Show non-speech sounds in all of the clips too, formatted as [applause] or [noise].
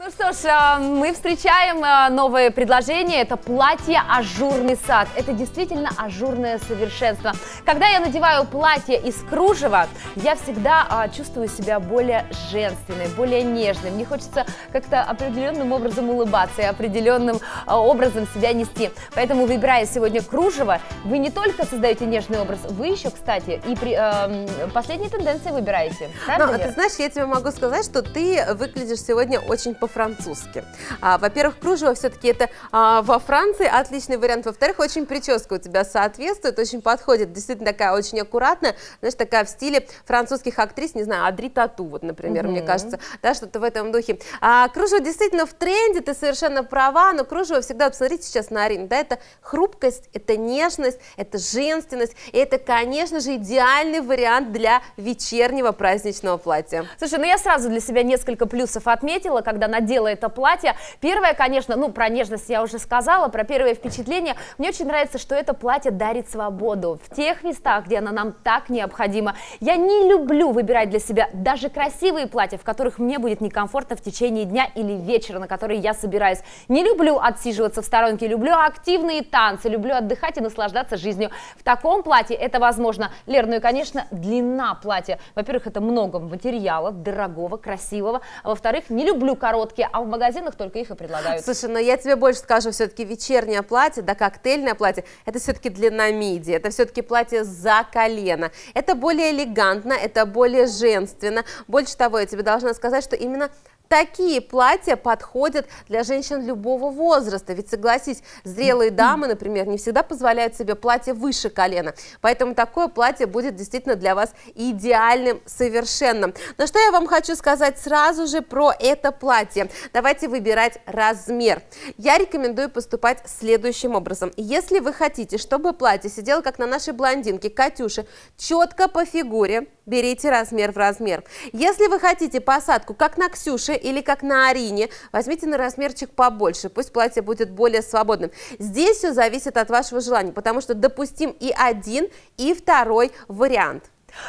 Ну что ж, а, мы встречаем а, новое предложение. Это платье «Ажурный сад». Это действительно ажурное совершенство. Когда я надеваю платье из кружева, я всегда а, чувствую себя более женственной, более нежной. Мне хочется как-то определенным образом улыбаться и определенным образом себя нести. Поэтому, выбирая сегодня кружево, вы не только создаете нежный образ, вы еще, кстати, и при, э, последние тенденции выбираете. Но, ты знаешь, я тебе могу сказать, что ты выглядишь сегодня очень по по-французски. А, во-первых, кружево все-таки это а, во Франции отличный вариант. Во-вторых, очень прическа у тебя соответствует, очень подходит. Действительно такая очень аккуратная, знаешь, такая в стиле французских актрис, не знаю, Адри Тату, вот, например, угу. мне кажется, да, что-то в этом духе. А, кружево действительно в тренде, ты совершенно права, но кружево всегда, вот, посмотрите сейчас на арене, да, это хрупкость, это нежность, это женственность, и это, конечно же, идеальный вариант для вечернего праздничного платья. Слушай, ну я сразу для себя несколько плюсов отметила, когда на надела это платье. Первое, конечно, ну, про нежность я уже сказала, про первое впечатление. Мне очень нравится, что это платье дарит свободу в тех местах, где она нам так необходима. Я не люблю выбирать для себя даже красивые платья, в которых мне будет некомфортно в течение дня или вечера, на которые я собираюсь. Не люблю отсиживаться в сторонке, люблю активные танцы, люблю отдыхать и наслаждаться жизнью. В таком платье это возможно. Лер, ну и, конечно, длина платья. Во-первых, это много материала, дорогого, красивого. А во-вторых, не люблю короткие колготки, а в магазинах только их и предлагают. Слушай, но я тебе больше скажу, все-таки вечернее платье, да коктейльное платье, это все-таки длина миди, это все-таки платье за колено. Это более элегантно, это более женственно. Больше того, я тебе должна сказать, что именно Такие платья подходят для женщин любого возраста, ведь, согласись, зрелые дамы, например, не всегда позволяют себе платье выше колена, поэтому такое платье будет действительно для вас идеальным совершенным. Но что я вам хочу сказать сразу же про это платье? Давайте выбирать размер. Я рекомендую поступать следующим образом. Если вы хотите, чтобы платье сидело, как на нашей блондинке Катюше, четко по фигуре, берите размер в размер. Если вы хотите посадку, как на Ксюше или как на Арине, возьмите на размерчик побольше, пусть платье будет более свободным. Здесь все зависит от вашего желания, потому что допустим и один, и второй вариант.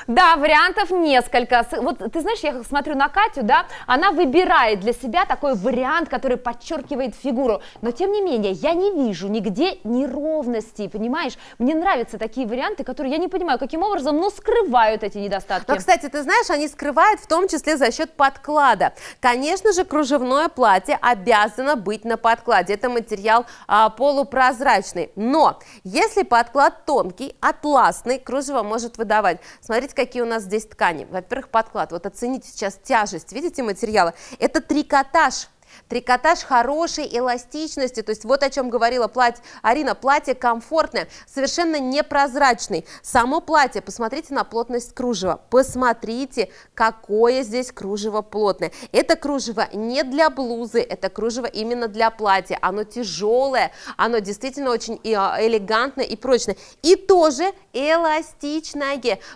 Да, вариантов несколько. Вот ты знаешь, я смотрю на Катю, да, она выбирает для себя такой вариант, который подчеркивает фигуру. Но тем не менее, я не вижу нигде неровностей, понимаешь? Мне нравятся такие варианты, которые я не понимаю, каким образом, но ну, скрывают эти недостатки. Но, кстати, ты знаешь, они скрывают в том числе за счет подклада. Конечно же, кружевное платье обязано быть на подкладе. Это материал а, полупрозрачный. Но если подклад тонкий, атласный, кружево может выдавать. Смотрите, какие у нас здесь ткани. Во-первых, подклад. Вот оцените сейчас тяжесть. Видите материала? Это трикотаж Трикотаж хорошей эластичности, то есть вот о чем говорила платье, Арина, платье комфортное, совершенно непрозрачный. Само платье, посмотрите на плотность кружева, посмотрите, какое здесь кружево плотное. Это кружево не для блузы, это кружево именно для платья, оно тяжелое, оно действительно очень э, элегантное и прочное, и тоже эластичное,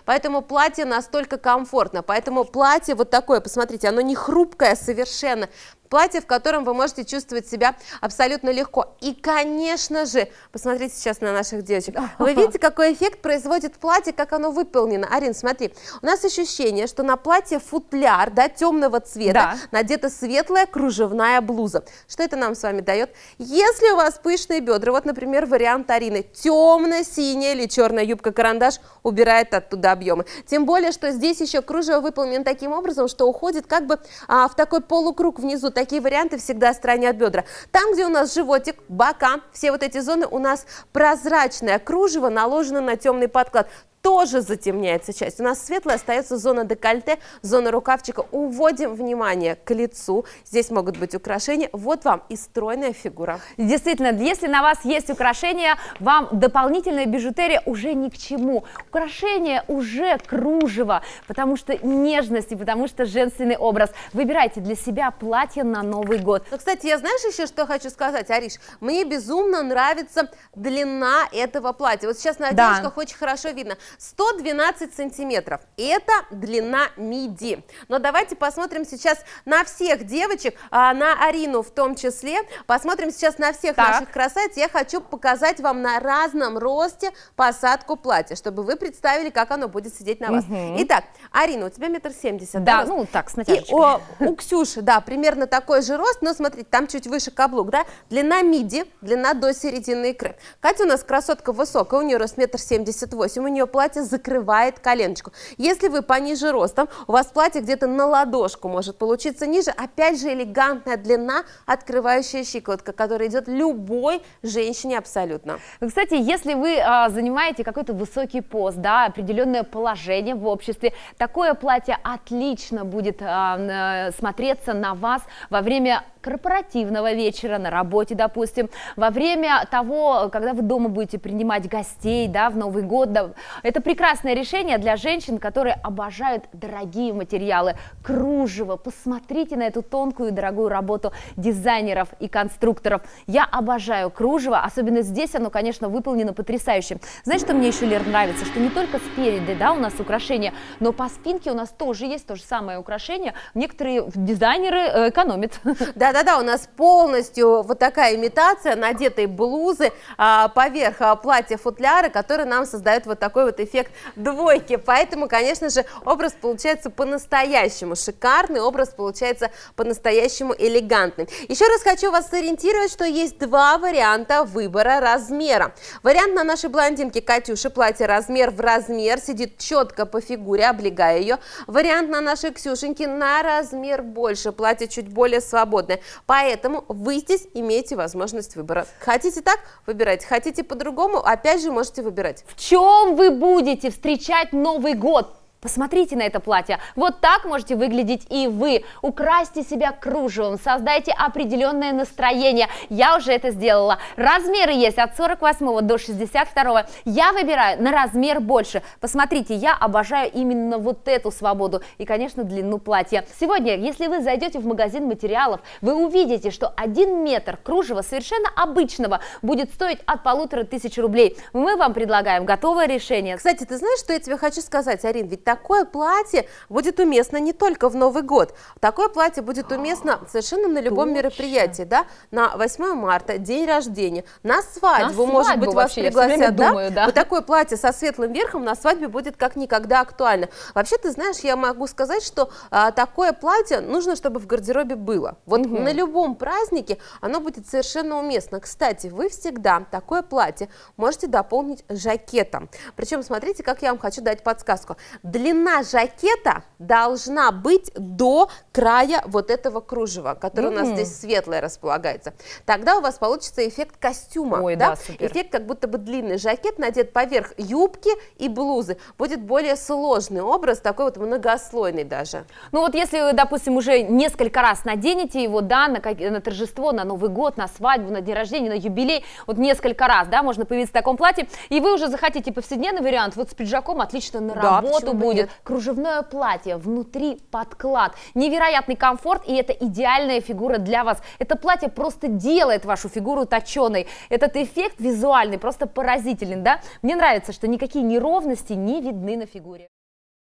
поэтому платье настолько комфортно, поэтому платье вот такое, посмотрите, оно не хрупкое совершенно, платье, в котором вы можете чувствовать себя абсолютно легко. И, конечно же, посмотрите сейчас на наших девочек. Вы [laughs] видите, какой эффект производит платье, как оно выполнено. Арин, смотри, у нас ощущение, что на платье футляр, да, темного цвета, да. надета светлая кружевная блуза. Что это нам с вами дает? Если у вас пышные бедра, вот, например, вариант Арины, темно-синяя или черная юбка-карандаш убирает оттуда объемы. Тем более, что здесь еще кружево выполнено таким образом, что уходит как бы а, в такой полукруг внизу, такие варианты всегда от бедра. Там, где у нас животик, бока, все вот эти зоны у нас прозрачное кружево наложено на темный подклад тоже затемняется часть. У нас светлая остается зона декольте, зона рукавчика. Уводим внимание к лицу. Здесь могут быть украшения. Вот вам и стройная фигура. Действительно, если на вас есть украшения, вам дополнительная бижутерия уже ни к чему. Украшения уже кружево, потому что нежность и потому что женственный образ. Выбирайте для себя платье на Новый год. Но, кстати, я знаешь еще, что хочу сказать, Ариш? Мне безумно нравится длина этого платья. Вот сейчас на одежках да. очень хорошо видно. 112 сантиметров. Это длина миди. Но давайте посмотрим сейчас на всех девочек, а, на Арину в том числе. Посмотрим сейчас на всех так. наших красавиц. Я хочу показать вам на разном росте посадку платья, чтобы вы представили, как оно будет сидеть на вас. Угу. Итак, Арина, у тебя метр семьдесят. Да, рост. ну так, с натяжечкой. И, о, у Ксюши, да, примерно такой же рост, но смотрите, там чуть выше каблук, да? Длина миди, длина до середины икры. Катя у нас красотка высокая, у нее рост метр семьдесят восемь, у нее платье платье закрывает коленочку. Если вы пониже ростом, у вас платье где-то на ладошку может получиться ниже. Опять же элегантная длина, открывающая щиколотка, которая идет любой женщине абсолютно. Кстати, если вы а, занимаете какой-то высокий пост, да, определенное положение в обществе, такое платье отлично будет а, э, смотреться на вас во время корпоративного вечера, на работе, допустим, во время того, когда вы дома будете принимать гостей, да, в Новый год. Да, это прекрасное решение для женщин, которые обожают дорогие материалы, кружево. Посмотрите на эту тонкую и дорогую работу дизайнеров и конструкторов. Я обожаю кружево, особенно здесь оно, конечно, выполнено потрясающе. Знаете, что мне еще, Лер, нравится? Что не только спереди, да, у нас украшения, но по спинке у нас тоже есть то же самое украшение. Некоторые дизайнеры э, экономят. Да, да да у нас полностью вот такая имитация надетой блузы а, поверх а, платья футляра, который нам создает вот такой вот эффект двойки. Поэтому, конечно же, образ получается по-настоящему шикарный, образ получается по-настоящему элегантный. Еще раз хочу вас сориентировать, что есть два варианта выбора размера. Вариант на нашей блондинке Катюши платье размер в размер, сидит четко по фигуре, облегая ее. Вариант на нашей Ксюшеньке на размер больше, платье чуть более свободное. Поэтому вы здесь имеете возможность выбора. Хотите так, выбирайте. Хотите по-другому, опять же можете выбирать. В чем вы будете встречать Новый год? Посмотрите на это платье. Вот так можете выглядеть и вы. Украсьте себя кружевом, создайте определенное настроение. Я уже это сделала. Размеры есть от 48 до 62. Я выбираю на размер больше. Посмотрите, я обожаю именно вот эту свободу и, конечно, длину платья. Сегодня, если вы зайдете в магазин материалов, вы увидите, что один метр кружева совершенно обычного будет стоить от полутора тысяч рублей. Мы вам предлагаем готовое решение. Кстати, ты знаешь, что я тебе хочу сказать, Арин? Ведь так такое платье будет уместно не только в Новый год. Такое платье будет уместно совершенно на любом Точно. мероприятии, да, на 8 марта, день рождения, на свадьбу, на свадьбу может быть, вообще, вас пригласят, да? Думаю, да? Вот такое платье со светлым верхом на свадьбе будет как никогда актуально. Вообще, ты знаешь, я могу сказать, что а, такое платье нужно, чтобы в гардеробе было. Вот угу. на любом празднике оно будет совершенно уместно. Кстати, вы всегда такое платье можете дополнить жакетом. Причем, смотрите, как я вам хочу дать подсказку. Для длина жакета должна быть до края вот этого кружева, который mm -hmm. у нас здесь светлое располагается. Тогда у вас получится эффект костюма. Ой, да? да супер. Эффект как будто бы длинный жакет надет поверх юбки и блузы. Будет более сложный образ, такой вот многослойный даже. Ну вот если вы, допустим, уже несколько раз наденете его, да, на, как, на торжество, на Новый год, на свадьбу, на день рождения, на юбилей, вот несколько раз, да, можно появиться в таком платье, и вы уже захотите повседневный вариант, вот с пиджаком отлично на да, работу будет будет кружевное платье, внутри подклад. Невероятный комфорт, и это идеальная фигура для вас. Это платье просто делает вашу фигуру точеной. Этот эффект визуальный просто поразителен, да? Мне нравится, что никакие неровности не видны на фигуре.